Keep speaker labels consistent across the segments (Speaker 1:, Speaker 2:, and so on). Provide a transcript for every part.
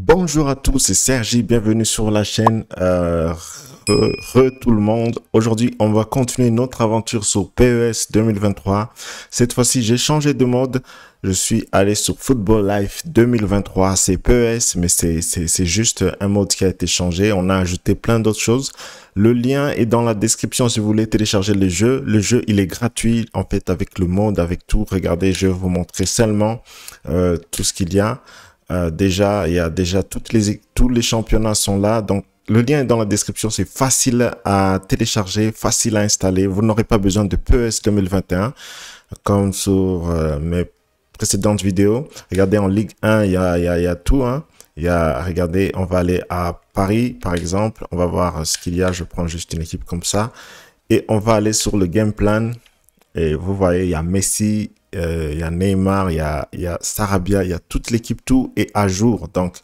Speaker 1: Bonjour à tous, c'est Sergi, bienvenue sur la chaîne euh, re, tout le monde. Aujourd'hui, on va continuer notre aventure sur PES 2023. Cette fois-ci, j'ai changé de mode. Je suis allé sur Football Life 2023. C'est PES, mais c'est juste un mode qui a été changé. On a ajouté plein d'autres choses. Le lien est dans la description si vous voulez télécharger le jeu. Le jeu, il est gratuit, en fait, avec le mode, avec tout. Regardez, je vais vous montrer seulement euh, tout ce qu'il y a. Euh, déjà, il y a déjà toutes les, tous les championnats sont là. Donc, le lien est dans la description. C'est facile à télécharger, facile à installer. Vous n'aurez pas besoin de PES 2021 comme sur euh, mes précédentes vidéos. Regardez en Ligue 1, il y a, y a, tout. Hein. Il y a, regardez, on va aller à Paris, par exemple. On va voir euh, ce qu'il y a. Je prends juste une équipe comme ça. Et on va aller sur le game plan. Et vous voyez, il y a Messi, euh, il y a Neymar, il y a, Sarabia, il y a toute l'équipe, tout est à jour. Donc,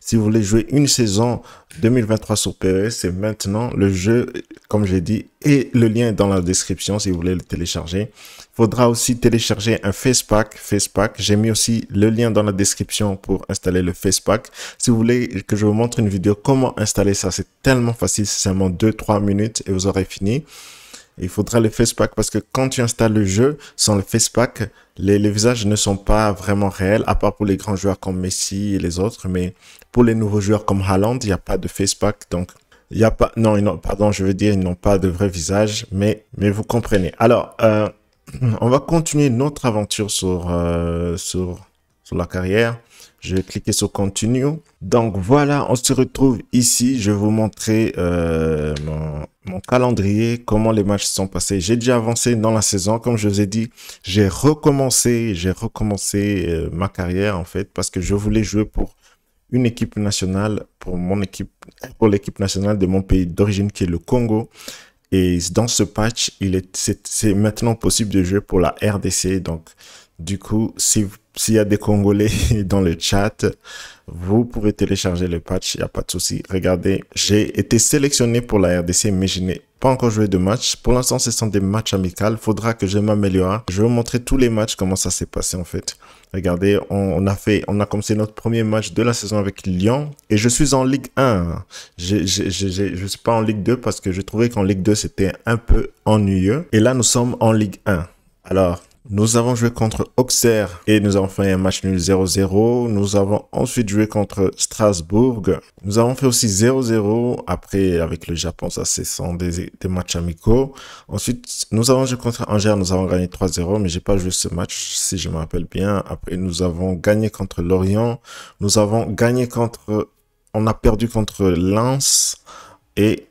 Speaker 1: si vous voulez jouer une saison 2023 sur PES, c'est maintenant le jeu, comme j'ai dit, et le lien est dans la description si vous voulez le télécharger. Faudra aussi télécharger un Facepack. Facepack, j'ai mis aussi le lien dans la description pour installer le Facepack. Si vous voulez que je vous montre une vidéo comment installer ça, c'est tellement facile, c'est seulement 2-3 minutes et vous aurez fini il faudra le face pack parce que quand tu installes le jeu, sans le face pack, les, visages ne sont pas vraiment réels, à part pour les grands joueurs comme Messi et les autres, mais pour les nouveaux joueurs comme Haaland, il n'y a pas de face pack, donc il n'y a pas, non, ils pardon, je veux dire, ils n'ont pas de vrai visage, mais, mais vous comprenez. Alors, euh, on va continuer notre aventure sur, euh, sur, sur la carrière. Je vais cliquer sur continue. Donc voilà, on se retrouve ici. Je vais vous montrer euh, mon, calendrier, comment les matchs sont passés. J'ai déjà avancé dans la saison, comme je vous ai dit. J'ai recommencé, j'ai recommencé euh, ma carrière en fait parce que je voulais jouer pour une équipe nationale, pour mon équipe, pour l'équipe nationale de mon pays d'origine qui est le Congo. Et dans ce patch, il est, c'est maintenant possible de jouer pour la RDC. Donc, du coup, si vous s'il y a des Congolais dans le chat, vous pouvez télécharger le patch, il n'y a pas de souci. Regardez, j'ai été sélectionné pour la RDC, mais je n'ai pas encore joué de match. Pour l'instant, ce sont des matchs amicaux. Faudra que je m'améliore. Je vais vous montrer tous les matchs, comment ça s'est passé en fait. Regardez, on, on, a fait, on a commencé notre premier match de la saison avec Lyon et je suis en Ligue 1. Je ne suis pas en Ligue 2 parce que je trouvais qu'en Ligue 2, c'était un peu ennuyeux. Et là, nous sommes en Ligue 1. Alors, nous avons joué contre Auxerre et nous avons fait un match nul 0-0. Nous avons ensuite joué contre Strasbourg. Nous avons fait aussi 0-0. Après, avec le Japon, ça c'est sans des, matchs amicaux. Ensuite, nous avons joué contre Angers. Nous avons gagné 3-0, mais j'ai pas joué ce match si je me rappelle bien. Après, nous avons gagné contre Lorient. Nous avons gagné contre, on a perdu contre Lens et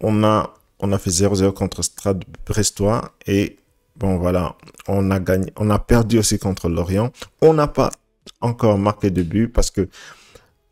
Speaker 1: on a, on a fait 0-0 contre strasbourg Brestois et Bon, voilà, on a gagné, on a perdu aussi contre l'Orient. On n'a pas encore marqué de but parce que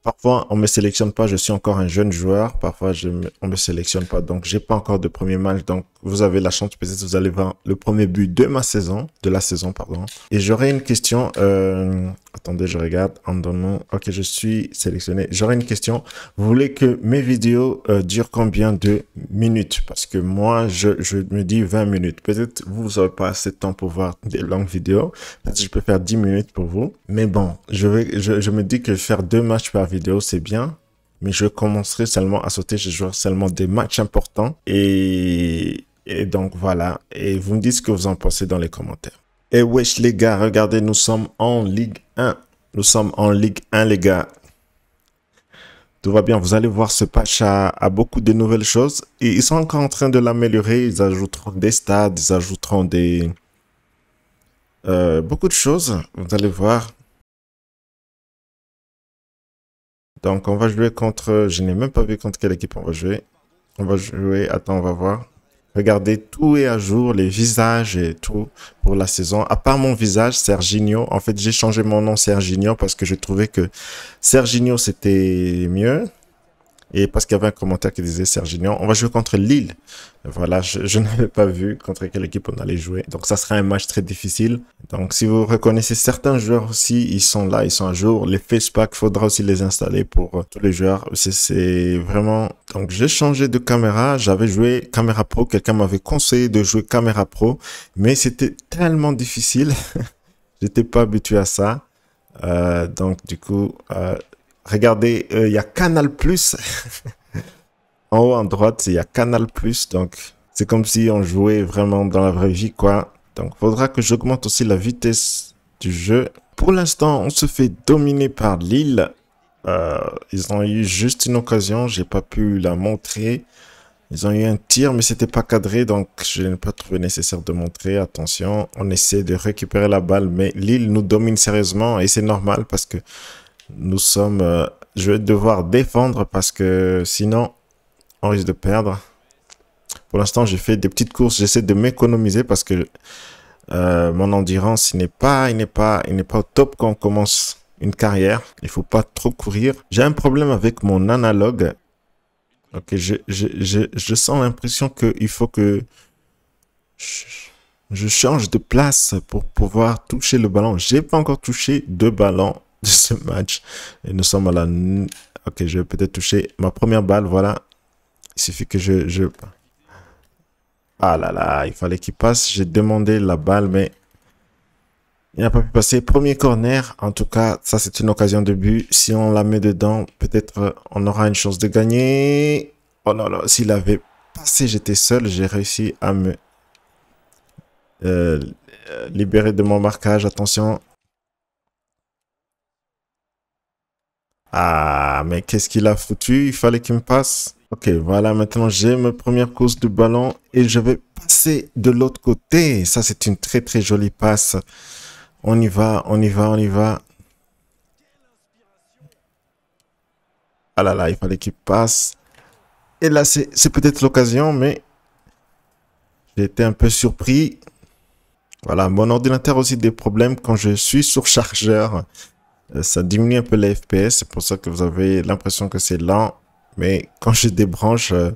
Speaker 1: parfois on me sélectionne pas. Je suis encore un jeune joueur. Parfois je ne on me sélectionne pas. Donc j'ai pas encore de premier match. Donc vous avez la chance. Peut-être vous allez voir le premier but de ma saison, de la saison, pardon. Et j'aurais une question. Euh, Attendez, je regarde. donnant. Ok, je suis sélectionné. J'aurais une question. Vous voulez que mes vidéos euh, durent combien de minutes Parce que moi, je, me dis 20 minutes. Peut-être vous n'aurez pas assez de temps pour voir des longues vidéos. je peux faire 10 minutes pour vous. Mais bon, je, vais, me dis que faire deux matchs par vidéo, c'est bien mais je commencerai seulement à sauter, je jouerai seulement des matchs importants. et donc voilà, et vous me dites ce que vous en pensez dans les commentaires. Et wesh les gars, regardez, nous sommes en Ligue 1. Nous sommes en Ligue 1 les gars. Tout va bien, vous allez voir ce patch a, beaucoup de nouvelles choses. Et ils sont encore en train de l'améliorer, ils ajouteront des stades, ils ajouteront des... Euh, beaucoup de choses, vous allez voir. Donc on va jouer contre... Je n'ai même pas vu contre quelle équipe on va jouer. On va jouer, attends, on va voir. Regardez, tout et à jour, les visages et tout pour la saison. À part mon visage, Serginho. En fait, j'ai changé mon nom Serginho parce que je trouvais que Serginho, c'était mieux. Et parce qu'il y avait un commentaire qui disait Serginho, on va jouer contre Lille. Voilà, je, n'avais pas vu contre quelle équipe on allait jouer. Donc ça sera un match très difficile. Donc si vous reconnaissez certains joueurs aussi, ils sont là, ils sont à jour. Les face packs, faudra aussi les installer pour euh, tous les joueurs. C'est vraiment... Donc j'ai changé de caméra, j'avais joué caméra pro. Quelqu'un m'avait conseillé de jouer caméra pro, mais c'était tellement difficile. J'étais pas habitué à ça. Euh, donc du coup, euh, Regardez, euh, il y a Canal Plus. en haut à droite, il y a Canal Plus. Donc, c'est comme si on jouait vraiment dans la vraie vie, quoi. Donc, faudra que j'augmente aussi la vitesse du jeu. Pour l'instant, on se fait dominer par Lille. Euh, ils ont eu juste une occasion, j'ai pas pu la montrer. Ils ont eu un tir, mais c'était pas cadré, donc je n'ai pas trouvé nécessaire de montrer. Attention, on essaie de récupérer la balle, mais Lille nous domine sérieusement et c'est normal parce que nous sommes... Euh, je vais devoir défendre parce que sinon, on risque de perdre. Pour l'instant, j'ai fait des petites courses. J'essaie de m'économiser parce que euh, mon endurance, il n'est pas, il n'est pas, il n'est pas au top quand on commence une carrière. Il faut pas trop courir. J'ai un problème avec mon analogue. Ok, je, je, je, je sens l'impression qu'il faut que je change de place pour pouvoir toucher le ballon. J'ai pas encore touché de ballon de ce match. Et nous sommes à la... Ok, je vais peut-être toucher ma première balle, voilà. Il suffit que je... je... Ah là là, il fallait qu'il passe. J'ai demandé la balle, mais il n'a pas pu passer. Premier corner, en tout cas, ça c'est une occasion de but. Si on la met dedans, peut-être euh, on aura une chance de gagner. Oh là là, s'il avait passé, j'étais seul. J'ai réussi à me euh, libérer de mon marquage. Attention, Ah, mais qu'est-ce qu'il a foutu Il fallait qu'il me passe. Ok, voilà, maintenant j'ai ma première course de ballon et je vais passer de l'autre côté. Ça, c'est une très très jolie passe. On y va, on y va, on y va. Ah là là, il fallait qu'il passe. Et là, c'est peut-être l'occasion, mais j'ai été un peu surpris. Voilà, mon ordinateur aussi des problèmes quand je suis sur chargeur. Euh, ça diminue un peu les FPS, c'est pour ça que vous avez l'impression que c'est lent, mais quand je débranche, euh,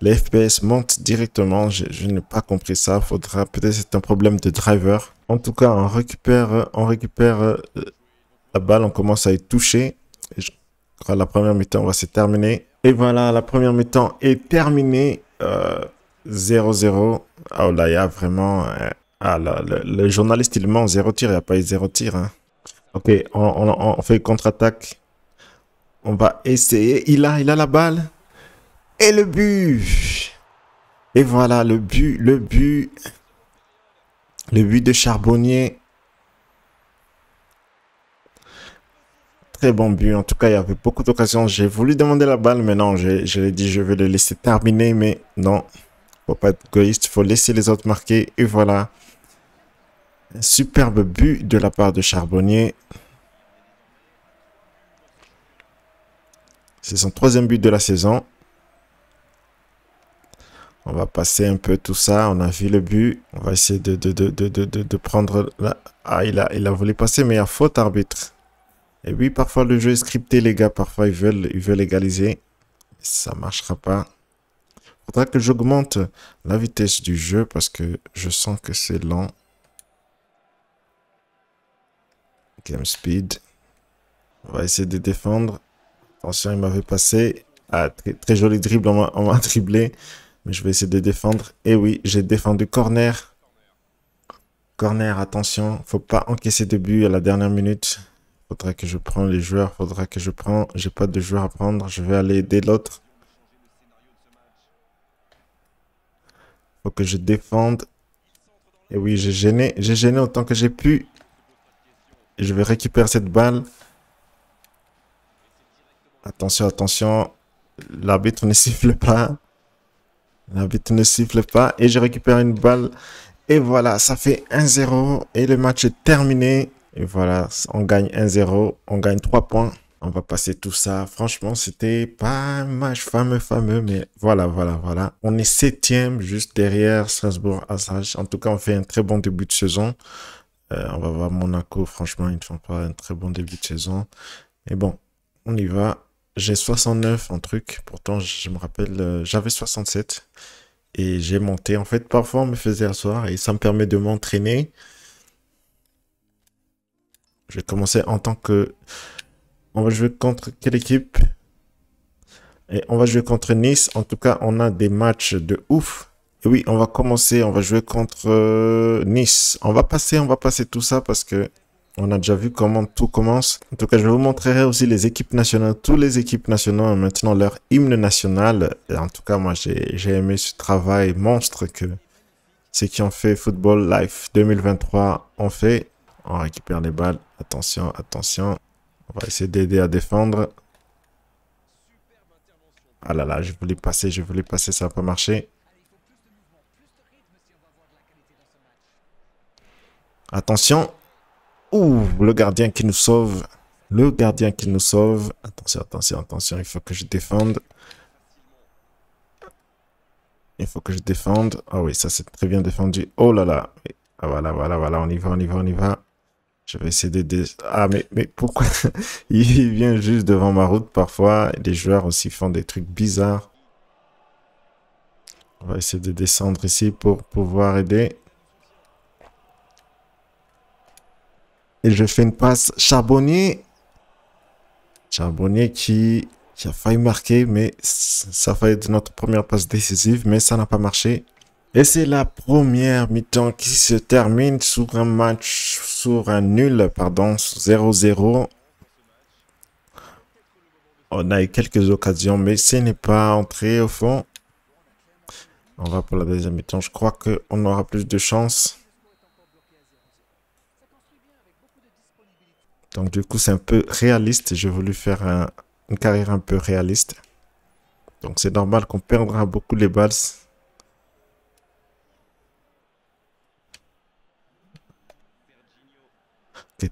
Speaker 1: les FPS montent directement, je, n'ai pas compris ça, faudra, peut-être c'est un problème de driver. En tout cas, on récupère, on récupère euh, la balle, on commence à y toucher, crois la première mi-temps va se terminer. Et voilà, la première mi-temps est terminée, 0-0, Oh ah là, il y a vraiment, ah, le, journaliste il ment, 0 tir, il n'y a pas eu 0 tir, hein. Ok, on, fait contre-attaque. On va essayer. Il a, il a la balle. Et le but. Et voilà, le but, le but. Le but de Charbonnier. Très bon but. En tout cas, il y avait beaucoup d'occasions. J'ai voulu demander la balle, mais non, je, l'ai dit, je vais le laisser terminer. Mais non, faut pas être il faut laisser les autres marquer. Et voilà. Un superbe but de la part de Charbonnier. C'est son troisième but de la saison. On va passer un peu tout ça. On a vu le but. On va essayer de, de, prendre... La... Ah, il a, voulu passer, mais il y a faute arbitre. Et oui, parfois le jeu est scripté, les gars. Parfois, ils veulent, égaliser. Ça ne marchera pas. Faudra que j'augmente la vitesse du jeu parce que je sens que c'est lent. Speed. On va essayer de défendre. Attention, il m'avait passé. à ah, très, joli dribble, on m'a dribblé. Mais je vais essayer de défendre. Et eh oui, j'ai défendu corner. Corner, attention. Faut pas encaisser de but à la dernière minute. Faudra que je prenne les joueurs. Faudra que je prends. J'ai pas de joueurs à prendre. Je vais aller aider l'autre. Faut que je défende. Et eh oui, j'ai gêné. J'ai gêné autant que j'ai pu je vais récupérer cette balle. Attention, attention. L'arbitre ne siffle pas. L'arbitre ne siffle pas. Et je récupère une balle. Et voilà, ça fait 1-0. Et le match est terminé. Et voilà, on gagne 1-0. On gagne 3 points. On va passer tout ça. Franchement, c'était pas un match fameux, fameux. Mais voilà, voilà, voilà. On est septième, juste derrière Strasbourg-Assage. En tout cas, on fait un très bon début de saison. Euh, on va voir Monaco, franchement, ils ne font pas un très bon début de saison. Mais bon, on y va. J'ai 69 en truc, pourtant je me rappelle, euh, j'avais 67 et j'ai monté. En fait, parfois on me faisait asseoir et ça me permet de m'entraîner. Je vais commencer en tant que... On va jouer contre quelle équipe Et on va jouer contre Nice. En tout cas, on a des matchs de ouf oui, on va commencer, on va jouer contre euh, Nice. On va passer, on va passer tout ça parce que on a déjà vu comment tout commence. En tout cas, je vous montrerai aussi les équipes nationales. Tous les équipes nationales ont maintenant leur hymne national. en tout cas, moi, j'ai aimé ce travail monstre que ceux qui ont fait Football Life 2023 ont fait. On récupère les balles. Attention, attention. On va essayer d'aider à défendre. Ah là là, je voulais passer, je voulais passer, ça n'a pas marché. Attention. Ouh, le gardien qui nous sauve. Le gardien qui nous sauve. Attention, attention, attention. Il faut que je défende. Il faut que je défende. Ah oui, ça c'est très bien défendu. Oh là là. Ah, voilà, voilà, voilà. On y va, on y va, on y va. Je vais essayer de. Ah, mais, mais pourquoi Il vient juste devant ma route parfois. Les joueurs aussi font des trucs bizarres. On va essayer de descendre ici pour pouvoir aider. Et je fais une passe Charbonnier. Charbonnier qui, a failli marquer, mais ça a failli être notre première passe décisive, mais ça n'a pas marché. Et c'est la première mi-temps qui se termine sur un match, sur un nul, pardon, 0-0. On a eu quelques occasions, mais ce n'est pas entré au fond. On va pour la deuxième mi-temps. Je crois qu'on aura plus de chance. Donc du coup, c'est un peu réaliste. J'ai voulu faire une carrière un peu réaliste. Donc c'est normal qu'on perdra beaucoup les balles.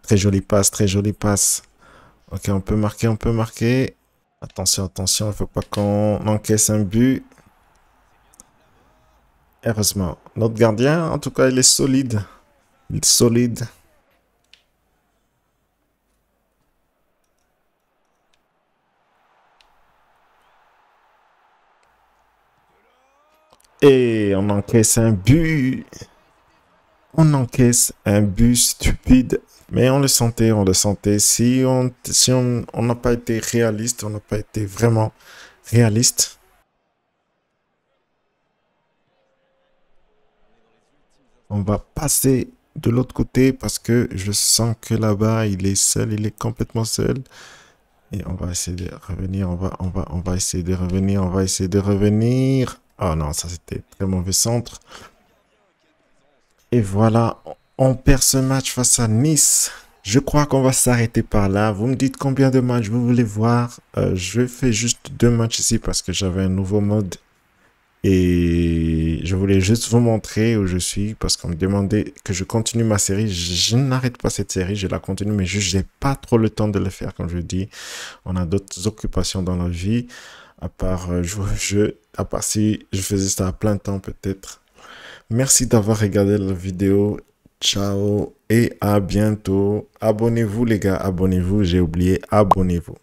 Speaker 1: très jolie passe, très jolie passe. Ok, on peut marquer, on peut marquer. Attention, attention, il ne faut pas qu'on encaisse un but. Heureusement. Notre gardien, en tout cas, il est solide. Il est solide. Et on encaisse un but. On encaisse un but stupide. Mais on le sentait, on le sentait. Si on on n'a pas été réaliste, on n'a pas été vraiment réaliste. On va passer de l'autre côté parce que je sens que là-bas, il est seul, il est complètement seul. Et on va essayer de revenir, on va, on va, on va essayer de revenir, on va essayer de revenir. Oh non, ça c'était très mauvais centre. Et voilà, on perd ce match face à Nice. Je crois qu'on va s'arrêter par là. Vous me dites combien de matchs vous voulez voir. Euh, je fais juste deux matchs ici parce que j'avais un nouveau mode. Et je voulais juste vous montrer où je suis parce qu'on me demandait que je continue ma série. Je, n'arrête pas cette série, je la continue, mais je n'ai pas trop le temps de le faire, comme je dis. On a d'autres occupations dans la vie, à part euh, jouer au jeu à part si je faisais ça à plein temps peut-être. Merci d'avoir regardé la vidéo. Ciao et à bientôt. Abonnez-vous les gars, abonnez-vous, j'ai oublié, abonnez-vous.